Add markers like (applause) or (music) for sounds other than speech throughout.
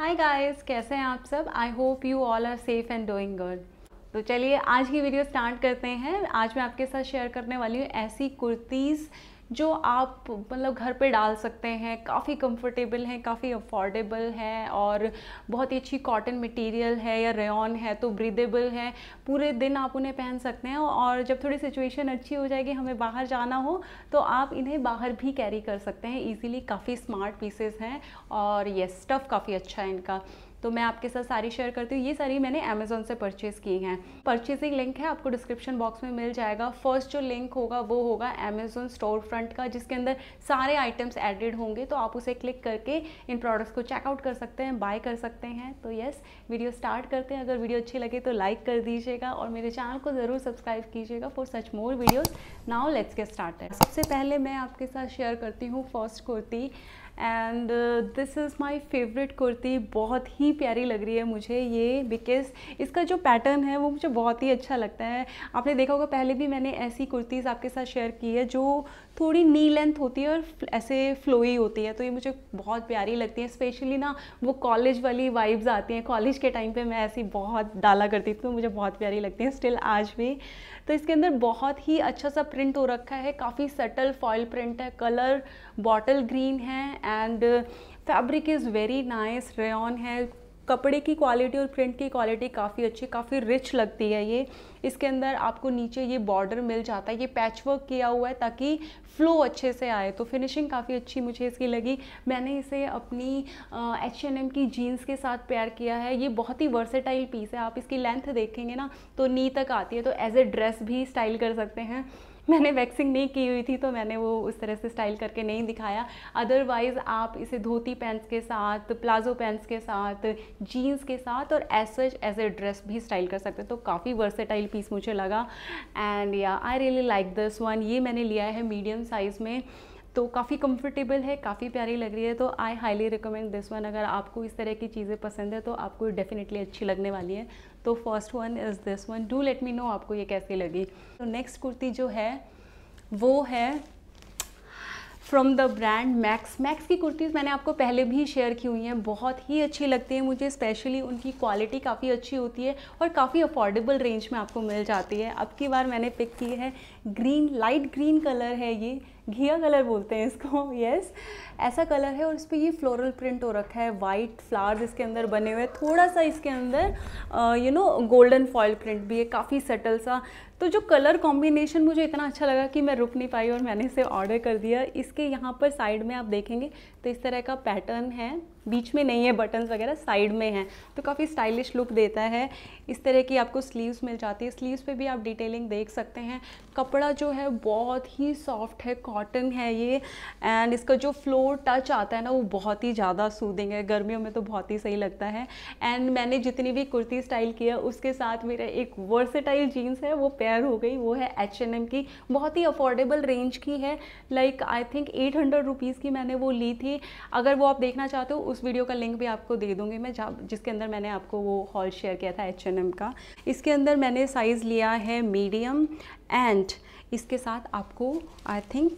hi guys कैसे हैं आप सब I hope you all are safe and doing good तो चलिए आज की वीडियो स्टार्ट करते हैं आज मैं आपके साथ शेयर करने वाली हूँ ऐसी कुर्तीज़ जो आप मतलब घर पे डाल सकते हैं काफ़ी कंफर्टेबल हैं काफ़ी अफोर्डेबल हैं और बहुत ही अच्छी कॉटन मटेरियल है या रेन है तो ब्रीदेबल है पूरे दिन आप उन्हें पहन सकते हैं और जब थोड़ी सिचुएशन अच्छी हो जाएगी हमें बाहर जाना हो तो आप इन्हें बाहर भी कैरी कर सकते हैं ईजीली काफ़ी स्मार्ट पीसेस हैं और ये स्टफ़ काफ़ी अच्छा है इनका तो मैं आपके साथ सारी शेयर करती हूँ ये सारी मैंने अमेजोन से परचेज की हैं परचेजिंग लिंक है आपको डिस्क्रिप्शन बॉक्स में मिल जाएगा फर्स्ट जो लिंक होगा वो होगा अमेजोन स्टोर फ्रंट का जिसके अंदर सारे आइटम्स एडेड होंगे तो आप उसे क्लिक करके इन प्रोडक्ट्स को चेकआउट कर सकते हैं बाय कर सकते हैं तो येस वीडियो स्टार्ट करते हैं अगर वीडियो अच्छी लगे तो लाइक कर दीजिएगा और मेरे चैनल को ज़रूर सब्सक्राइब कीजिएगा for such more videos now let's get start सबसे पहले मैं आपके साथ शेयर करती हूँ first kurti and this is my favourite kurti बहुत ही प्यारी लग रही है मुझे ये बिकॉज इसका जो पैटर्न है वो मुझे बहुत ही अच्छा लगता है आपने देखा होगा पहले भी मैंने ऐसी कुर्तीज़ आपके साथ शेयर की है जो थोड़ी नी लेंथ होती है और ऐसे फ्लोई होती है तो ये मुझे बहुत प्यारी लगती है स्पेशली ना वो कॉलेज वाली वाइब्स आती हैं कॉलेज के टाइम पे मैं ऐसी बहुत डाला करती थी तो मुझे बहुत प्यारी लगती है स्टिल आज भी तो इसके अंदर बहुत ही अच्छा सा प्रिंट हो रखा है काफ़ी सटल फॉयल प्रिंट है कलर बॉटल ग्रीन है and fabric is very nice rayon है कपड़े की क्वालिटी और प्रिंट की क्वालिटी काफ़ी अच्छी काफ़ी रिच लगती है ये इसके अंदर आपको नीचे ये बॉर्डर मिल जाता है ये पैच वर्क किया हुआ है ताकि फ्लो अच्छे से आए तो फिनिशिंग काफ़ी अच्छी मुझे इसकी लगी मैंने इसे अपनी एच एन एम की जीन्स के साथ पेयर किया है ये बहुत ही वर्सेटाइल पीस है आप इसकी लेंथ देखेंगे ना तो नी तक आती है तो एज ए ड्रेस भी स्टाइल कर सकते हैं मैंने वैक्सिंग नहीं की हुई थी तो मैंने वो उस तरह से स्टाइल करके नहीं दिखाया अदरवाइज़ आप इसे धोती पैंट्स के साथ प्लाजो पैंट्स के साथ जीन्स के साथ और as such as a dress भी स्टाइल कर सकते तो काफ़ी वर्सेटाइल पीस मुझे लगा and yeah I really like this one ये मैंने लिया है मीडियम साइज़ में तो काफ़ी कंफर्टेबल है काफ़ी प्यारी लग रही है तो I highly recommend this one अगर आपको इस तरह की चीज़ें पसंद है तो आपको डेफिनेटली अच्छी लगने वाली है तो first one is this one do let me know आपको ये कैसी लगी तो नेक्स्ट कुर्ती जो है वो है from the brand Max Max की कुर्तीज़ मैंने आपको पहले भी शेयर की हुई हैं बहुत ही अच्छी लगती है मुझे स्पेशली उनकी क्वालिटी काफ़ी अच्छी होती है और काफ़ी अफोर्डेबल रेंज में आपको मिल जाती है अब की बार मैंने पिक की है ग्रीन लाइट ग्रीन कलर है ये घिया कलर बोलते हैं इसको यस ऐसा कलर है और इस पर ये फ्लोरल प्रिंट हो रखा है वाइट फ्लावर्स इसके अंदर बने हुए थोड़ा सा इसके अंदर you know golden foil print भी है काफ़ी सटल सा तो जो कलर कॉम्बिनेशन मुझे इतना अच्छा लगा कि मैं रुक नहीं पाई और मैंने इसे ऑर्डर कर दिया इसके यहाँ पर साइड में आप देखेंगे तो इस तरह का पैटर्न है बीच में नहीं है बटन्स वगैरह साइड में हैं तो काफ़ी स्टाइलिश लुक देता है इस तरह की आपको स्लीव्स मिल जाती है स्लीव्स पे भी आप डिटेलिंग देख सकते हैं कपड़ा जो है बहुत ही सॉफ्ट है कॉटन है ये एंड इसका जो फ्लोर टच आता है ना वो बहुत ही ज़्यादा सूदिंग है गर्मियों में तो बहुत ही सही लगता है एंड मैंने जितनी भी कुर्ती स्टाइल किया उसके साथ मेरा एक वर्सेटाइल जीन्स है वो पेयर हो गई वो है एच की बहुत ही अफोर्डेबल रेंज की है like I think eight hundred की मैंने वो ली थी अगर वो आप देखना चाहते हो उस वीडियो का लिंक भी आपको दे दूंगी मैं जिसके अंदर मैंने आपको वो हॉल शेयर किया था एच H&M का इसके अंदर मैंने साइज़ लिया है मीडियम एंड इसके साथ आपको I think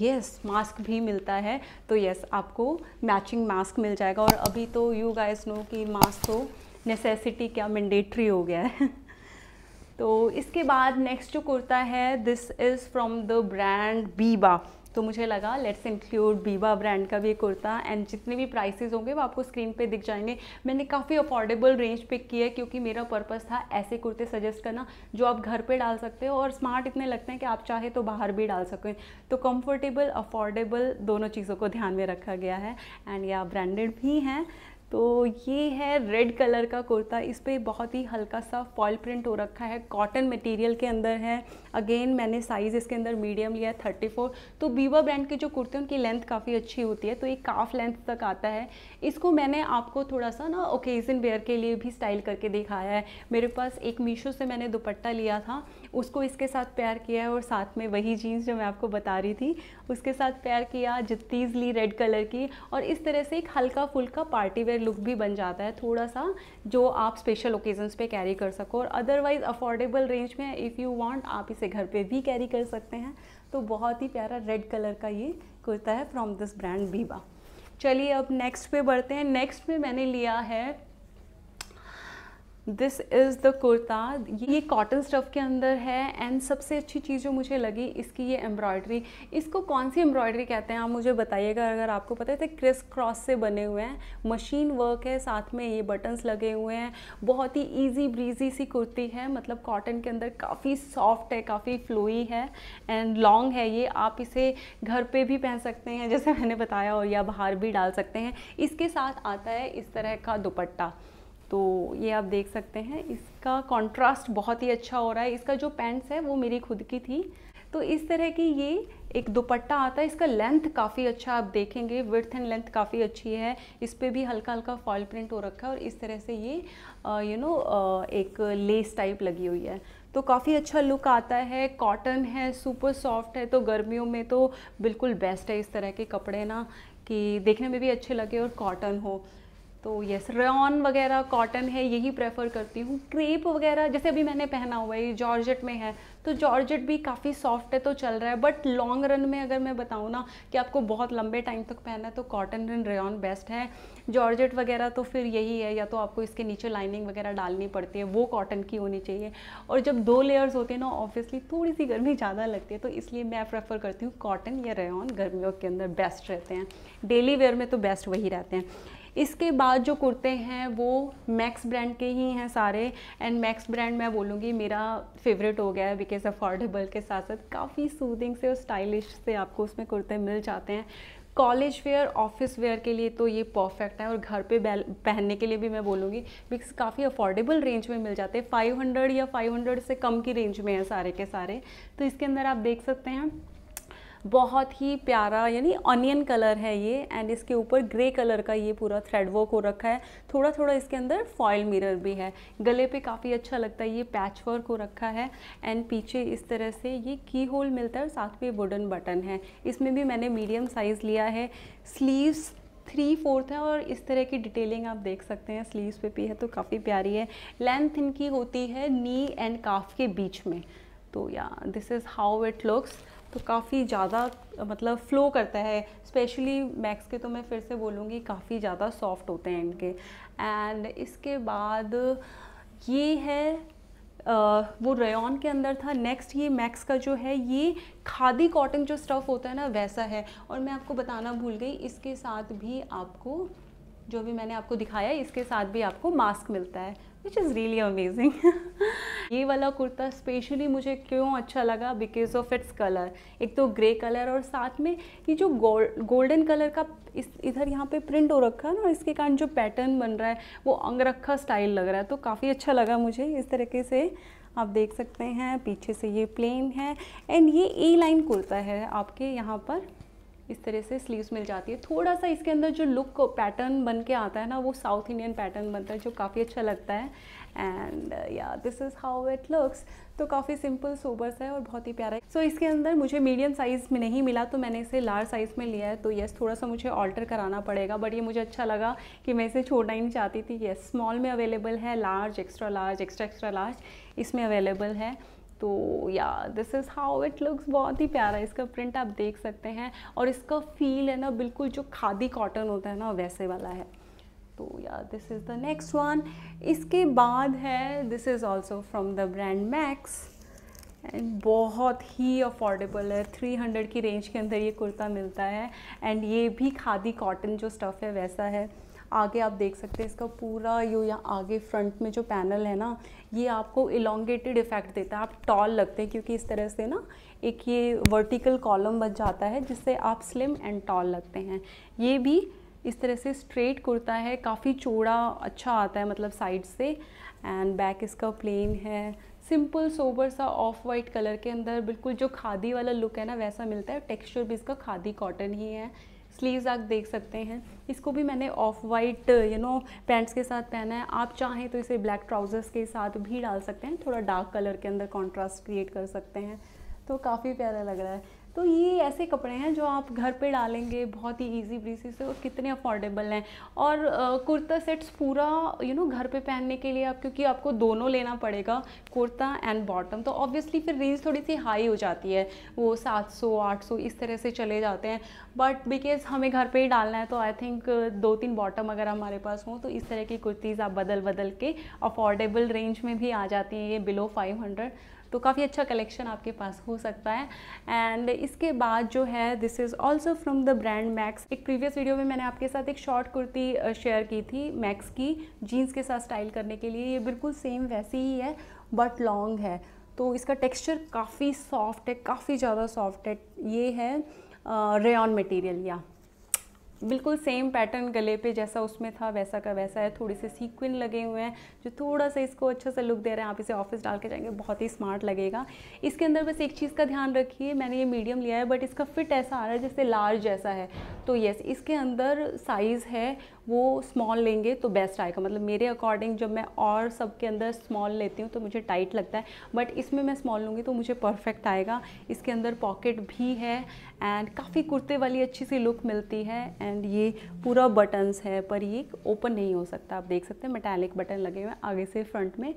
yes yes, mask भी मिलता है तो येस yes, आपको मैचिंग मास्क मिल जाएगा और अभी तो यू गाइस नो कि मास्क तो नेसेसिटी क्या मैंडेटरी हो गया है (laughs) तो इसके बाद नेक्स्ट जो कुर्ता है this is from the brand Biba तो मुझे लगा लेट्स इंक्लूड बीबा ब्रांड का भी कुर्ता एंड जितने भी प्राइसेस होंगे वो आपको स्क्रीन पे दिख जाएंगे मैंने काफ़ी अफोर्डेबल रेंज पिक की है क्योंकि मेरा पर्पस था ऐसे कुर्ते सजेस्ट करना जो आप घर पे डाल सकते हो और स्मार्ट इतने लगते हैं कि आप चाहे तो बाहर भी डाल सकें तो कम्फर्टेबल अफोर्डेबल दोनों चीज़ों को ध्यान में रखा गया है एंड या ब्रांडेड भी हैं तो ये है रेड कलर का कुर्ता इस पर बहुत ही हल्का सा फॉल प्रिंट हो रखा है कॉटन मटेरियल के अंदर है अगेन मैंने साइज़ इसके अंदर मीडियम लिया है थर्टी फोर तो बीवा ब्रांड के जो कुर्ते हैं उनकी लेंथ काफ़ी अच्छी होती है तो ये काफ लेंथ तक आता है इसको मैंने आपको थोड़ा सा ना ओकेज़न वेयर के लिए भी स्टाइल करके दिखाया है मेरे पास एक मीशो से मैंने दुपट्टा लिया था उसको इसके साथ प्यार किया और साथ में वही जीन्स जो मैं आपको बता रही थी उसके साथ प्यार किया जितीजली रेड कलर की और इस तरह से एक हल्का फुल्का पार्टी वेयर लुक भी बन जाता है थोड़ा सा जो आप स्पेशल ओकेजन्स पे कैरी कर सको और अदरवाइज़ अफोर्डेबल रेंज में इफ़ यू वांट आप इसे घर पे भी कैरी कर सकते हैं तो बहुत ही प्यारा रेड कलर का ये कुर्ता है फ्रॉम दिस ब्रांड बीवा चलिए अब नेक्स्ट पे बढ़ते हैं नेक्स्ट में मैंने लिया है दिस इज़ द कुर्ता ये कॉटन स्टफ़ के अंदर है एंड सबसे अच्छी चीज़ जो मुझे लगी इसकी ये एम्ब्रॉयडरी इसको कौन सी एम्ब्रॉयडरी कहते हैं आप मुझे बताइएगा अगर आपको पता है तो क्रिस क्रॉस से बने हुए हैं मशीन वर्क है साथ में ये बटन्स लगे हुए हैं बहुत ही ईजी ब्रीजी सी कुर्ती है मतलब कॉटन के अंदर काफ़ी सॉफ्ट है काफ़ी फ्लोई है एंड लॉन्ग है ये आप इसे घर पर भी पहन सकते हैं जैसे मैंने बताया और या बाहर भी डाल सकते हैं इसके साथ आता है इस तरह का दुपट्टा तो ये आप देख सकते हैं इसका कंट्रास्ट बहुत ही अच्छा हो रहा है इसका जो पैंट्स है वो मेरी खुद की थी तो इस तरह की ये एक दुपट्टा आता है इसका लेंथ काफ़ी अच्छा आप देखेंगे विर्थ एंड लेंथ काफ़ी अच्छी है इस पर भी हल्का हल्का फॉल प्रिंट हो रखा है और इस तरह से ये यू नो एक लेस टाइप लगी हुई है तो काफ़ी अच्छा लुक आता है कॉटन है सुपर सॉफ्ट है तो गर्मियों में तो बिल्कुल बेस्ट है इस तरह के कपड़े ना कि देखने में भी अच्छे लगे और कॉटन हो तो यस रेन वगैरह कॉटन है यही प्रेफर करती हूँ क्रेप वगैरह जैसे अभी मैंने पहना हुआ है ये जॉर्जेट में है तो जॉर्जेट भी काफ़ी सॉफ्ट है तो चल रहा है बट लॉन्ग रन में अगर मैं बताऊँ ना कि आपको बहुत लंबे टाइम तक पहनना है तो कॉटन एंड रेन बेस्ट है जॉर्जेट वगैरह तो फिर यही है या तो आपको इसके नीचे लाइनिंग वगैरह डालनी पड़ती है वो कॉटन की होनी चाहिए और जब दो लेयर्स होते हैं ना ऑब्वियसली थोड़ी सी गर्मी ज़्यादा लगती है तो इसलिए मैं प्रेफर करती हूँ कॉटन या रेन गर्मियों के अंदर बेस्ट रहते हैं डेली वेयर में तो बेस्ट वही रहते हैं इसके बाद जो कुर्ते हैं वो मैक्स ब्रांड के ही हैं सारे एंड मैक्स ब्रांड मैं बोलूँगी मेरा फेवरेट हो गया है बिकॉज अफोर्डेबल के साथ साथ काफ़ी सूदिंग से और स्टाइलिश से आपको उसमें कुर्ते मिल जाते हैं कॉलेज वेयर ऑफिस वेयर के लिए तो ये परफेक्ट है और घर पे पहनने के लिए भी मैं बोलूँगी बिकॉज काफ़ी अफोर्डेबल रेंज में मिल जाते हैं 500 या 500 से कम की रेंज में है सारे के सारे तो इसके अंदर आप देख सकते हैं बहुत ही प्यारा यानी ऑनियन कलर है ये एंड इसके ऊपर ग्रे कलर का ये पूरा थ्रेड वर्क हो रखा है थोड़ा थोड़ा इसके अंदर फॉयल मिरर भी है गले पे काफ़ी अच्छा लगता है ये पैच वर्क हो रखा है एंड पीछे इस तरह से ये की होल मिलता है साथ में वुडन बटन है इसमें भी मैंने मीडियम साइज़ लिया है स्लीव्स थ्री फोर्थ है और इस तरह की डिटेलिंग आप देख सकते हैं स्लीव्स पे भी है तो काफ़ी प्यारी है लेंथ इनकी होती है नी एंड काफ के बीच में तो yeah this is how it looks तो काफ़ी ज़्यादा मतलब फ़्लो करता है स्पेशली मैक्स के तो मैं फिर से बोलूँगी काफ़ी ज़्यादा सॉफ्ट होते हैं इनके एंड इसके बाद ये है आ, वो रेन के अंदर था नेक्स्ट ये मैक्स का जो है ये खादी कॉटन जो स्टफ़ होता है ना वैसा है और मैं आपको बताना भूल गई इसके साथ भी आपको जो भी मैंने आपको दिखाया है इसके साथ भी आपको मास्क मिलता है विच इज़ रियली अमेजिंग ये वाला कुर्ता स्पेशली मुझे क्यों अच्छा लगा बिकॉज ऑफ इट्स कलर एक तो ग्रे कलर और साथ में ये जो गोल्ड गोल्डन कलर का इस इधर यहाँ पे प्रिंट हो रखा है ना इसके कारण जो पैटर्न बन रहा है वो अंगरखा स्टाइल लग रहा है तो काफ़ी अच्छा लगा मुझे इस तरीके से आप देख सकते हैं पीछे से ये प्लेन है एंड ये ए लाइन कुर्ता है आपके यहाँ पर इस तरह से स्लीव्स मिल जाती है थोड़ा सा इसके अंदर जो लुक पैटर्न बन के आता है ना वो साउथ इंडियन पैटर्न बनता है जो काफ़ी अच्छा लगता है and yeah this is how it looks तो काफ़ी सिंपल सोबर्स है और बहुत ही प्यारा है सो so, इसके अंदर मुझे मीडियम साइज़ में नहीं मिला तो मैंने इसे लार्ज साइज़ में लिया है तो येस थोड़ा सा मुझे ऑल्टर कराना पड़ेगा बट ये मुझे अच्छा लगा कि मैं इसे छोड़ना ही नहीं चाहती थी येस स्मॉल में अवेलेबल है large extra large extra extra large इसमें अवेलेबल है तो yeah this is how it looks बहुत ही प्यारा इसका प्रिंट आप देख सकते हैं और इसका फील है ना बिल्कुल जो खादी कॉटन होता है ना वैसे वाला है तो yeah this is the next one इसके बाद है this is also from the brand Max and बहुत ही अफोर्डेबल है थ्री हंड्रेड की रेंज के अंदर ये कुर्ता मिलता है एंड ये भी खादी कॉटन जो स्टफ़ है वैसा है आगे आप देख सकते हैं इसका पूरा यू या आगे फ्रंट में जो पैनल है ना ये आपको इलोंगेटेड इफेक्ट देता है आप टॉल लगते हैं क्योंकि इस तरह से ना एक ये वर्टिकल कॉलम बच जाता है जिससे आप स्लिम एंड टॉल लगते हैं ये भी इस तरह से स्ट्रेट कुर्ता है काफ़ी चौड़ा अच्छा आता है मतलब साइड से एंड बैक इसका प्लेन है सिंपल सोबर सा ऑफ वाइट कलर के अंदर बिल्कुल जो खादी वाला लुक है ना वैसा मिलता है टेक्सचर भी इसका खादी कॉटन ही है स्लीव्स आप देख सकते हैं इसको भी मैंने off white you know pants के साथ पहना है आप चाहें तो इसे ब्लैक ट्राउज़र्स के साथ भी डाल सकते हैं थोड़ा डार्क कलर के अंदर कॉन्ट्रास्ट क्रिएट कर सकते हैं तो काफ़ी प्यारा लग रहा है तो ये ऐसे कपड़े हैं जो आप घर पे डालेंगे बहुत ही इजी ब्रीसी से और कितने अफोर्डेबल हैं और कुर्ता सेट्स पूरा यू नो घर पे पहनने के लिए आप क्योंकि आपको दोनों लेना पड़ेगा कुर्ता एंड बॉटम तो ऑब्वियसली फिर रेंज थोड़ी सी हाई हो जाती है वो 700 800 इस तरह से चले जाते हैं बट बिकॉज हमें घर पर ही डालना है तो आई थिंक दो तीन बॉटम अगर हमारे पास हों तो इस तरह की कुर्तीज़ आप बदल बदल के अफोर्डेबल रेंज में भी आ जाती हैं ये बिलो फाइव तो काफ़ी अच्छा कलेक्शन आपके पास हो सकता है एंड इसके बाद जो है this is also from the brand Max एक प्रीवियस वीडियो में मैंने आपके साथ एक शॉर्ट कुर्ती शेयर की थी मैक्स की जीन्स के साथ स्टाइल करने के लिए ये बिल्कुल सेम वैसी ही है बट लॉन्ग है तो इसका टेक्सचर काफ़ी सॉफ्ट है काफ़ी ज़्यादा सॉफ्ट है ये है रेन मटेरियल या बिल्कुल सेम पैटर्न गले पे जैसा उसमें था वैसा का वैसा है थोड़ी से सीक्विन लगे हुए हैं जो थोड़ा सा इसको अच्छा सा लुक दे रहे हैं आप इसे ऑफिस डाल के जाएंगे बहुत ही स्मार्ट लगेगा इसके अंदर बस एक चीज़ का ध्यान रखिए मैंने ये मीडियम लिया है बट इसका फिट ऐसा आ रहा है जैसे लार्ज जैसा है तो yes, इसके अंदर साइज़ है वो स्मॉल लेंगे तो बेस्ट आएगा मतलब मेरे अकॉर्डिंग जब मैं और सब के अंदर स्मॉल लेती हूँ तो मुझे टाइट लगता है बट इसमें मैं स्मॉल लूँगी तो मुझे परफेक्ट आएगा इसके अंदर पॉकेट भी है एंड काफ़ी कुर्ते वाली अच्छी सी लुक मिलती है एंड ये पूरा बटन्स है पर ये ओपन नहीं हो सकता आप देख सकते हैं मेटेलिक बटन लगे हुए हैं आगे से फ्रंट में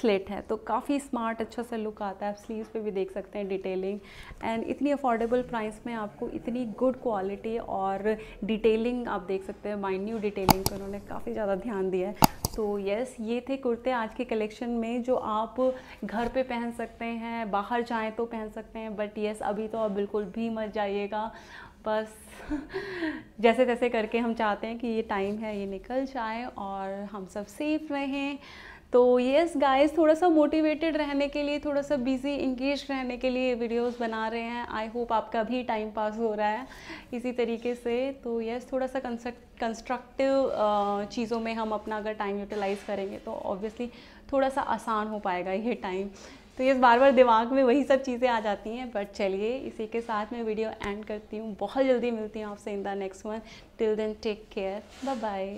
स्लेट है तो काफ़ी स्मार्ट अच्छा सा लुक आता है आप स्लीव्स पे भी देख सकते हैं डिटेलिंग एंड इतनी अफोर्डेबल प्राइस में आपको इतनी गुड क्वालिटी और डिटेलिंग आप देख सकते हैं माइन्यू डिटेलिंग पर उन्होंने काफ़ी ज़्यादा ध्यान दिया है तो यस ये थे कुर्ते आज के कलेक्शन में जो आप घर पे पहन सकते हैं बाहर जाएँ तो पहन सकते हैं बट यस अभी तो आप बिल्कुल भी मत जाइएगा बस (laughs) जैसे तैसे करके हम चाहते हैं कि ये टाइम है ये निकल जाए और हम सब सेफ रहें तो येस गाइस थोड़ा सा मोटिवेटेड रहने के लिए थोड़ा सा बिजी इंगेज रहने के लिए वीडियोस बना रहे हैं आई होप आपका भी टाइम पास हो रहा है इसी तरीके से तो येस थोड़ा सा कंस्ट्रक्टिव चीज़ों में हम अपना अगर टाइम यूटिलाइज़ करेंगे तो ऑब्वियसली थोड़ा सा आसान हो पाएगा ये टाइम तो ये बार बार दिमाग में वही सब चीज़ें आ जाती हैं बट चलिए इसी के साथ मैं वीडियो एंड करती हूँ बहुत जल्दी मिलती हूँ आपसे in the next one till then take care bye bye